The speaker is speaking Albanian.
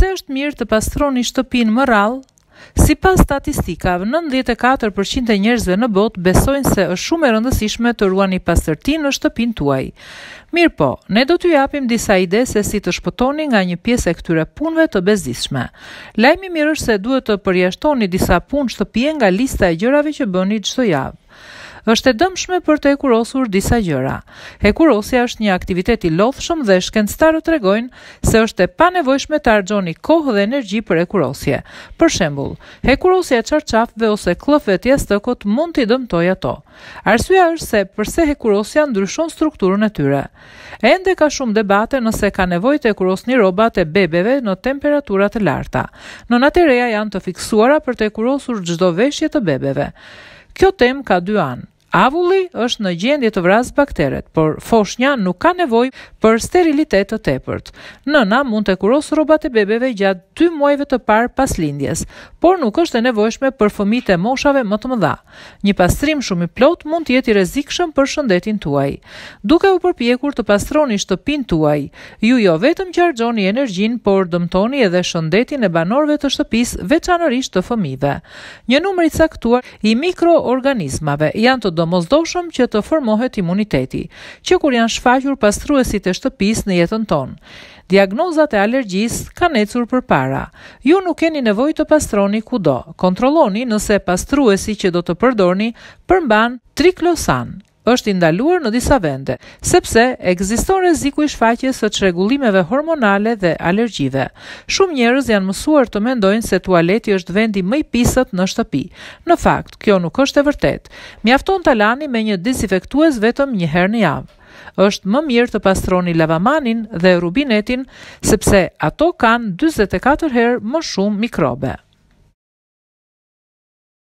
Pse është mirë të pastroni shtëpinë më rallë? Si pas statistikave, 94% e njerëzve në botë besojnë se është shumë e rëndësishme të ruani pastërti në shtëpin tuaj. Mirë po, ne do t'ju japim disa ide se si të shpëtoni nga një pjesë e këtyre punve të bezdishme. Lajmi mirë është se duhet të përjashtoni disa punë shtëpien nga lista e gjërave që bëni gjëto javë është e dëmshme për të ekurosur disa gjëra. Hekurosja është një aktivitet i lodhshëm dhe shkencëtarët tregojnë se është e panevojshme të harxhoni kohë dhe energji për hekurosje. Për shembull, hekurosja e çarçafëve ose klëfëve të mund t'i dëmtojë ato. Arsyeja është se përse hekurosja ndryshon strukturën e tyre. Ende ka shumë debate nëse ka nevojë të ekurosni rrobat e bebeve në temperatura të larta. Nëna të reja janë të fiksuara për të ekurosur çdo veshje të bebeve. Kjo tem ka dy anë. Avulli është në gjendje të vrasë bakteret, por foshnja nuk ka nevoj për sterilitet të tepërt. Nëna mund të kurosë robat e bebeve gjatë dy muajve të parë pas lindjes, por nuk është e nevojshme për fëmijët e moshave më të mëdha. Një pastrim shumë i plot mund të jetë i rrezikshëm për shëndetin tuaj. Duke u përpjekur të pastroni shtëpinë tuaj, ju jo vetëm që harxoni energjinë, por dëmtoni edhe shëndetin e banorëve të shtëpisë, veçanërisht të fëmijëve. Një numër i caktuar i mikroorganizmave janë të doshëm që të formohet imuniteti, që kur janë shfaqur pastruesit e shtëpis në jetën tonë. Diagnozat e alergjis kanë ecur për para. Ju nuk keni nevoj të pastroni kudo. Kontroloni nëse pastruesi që do të përdorni përmban triklosan, është i ndaluar në disa vende sepse ekziston rreziku i shfaqjes së çrregullimeve hormonale dhe alergjive. Shumë njerëz janë mësuar të mendojnë se tualeti është vendi më i pisët në shtëpi. Në fakt, kjo nuk është e vërtetë. Mjafton ta lani me një dezinfektues vetëm një herë në javë. Është më mirë të pastroni lavamanin dhe rubinetin sepse ato kanë 44 herë më shumë mikrobe.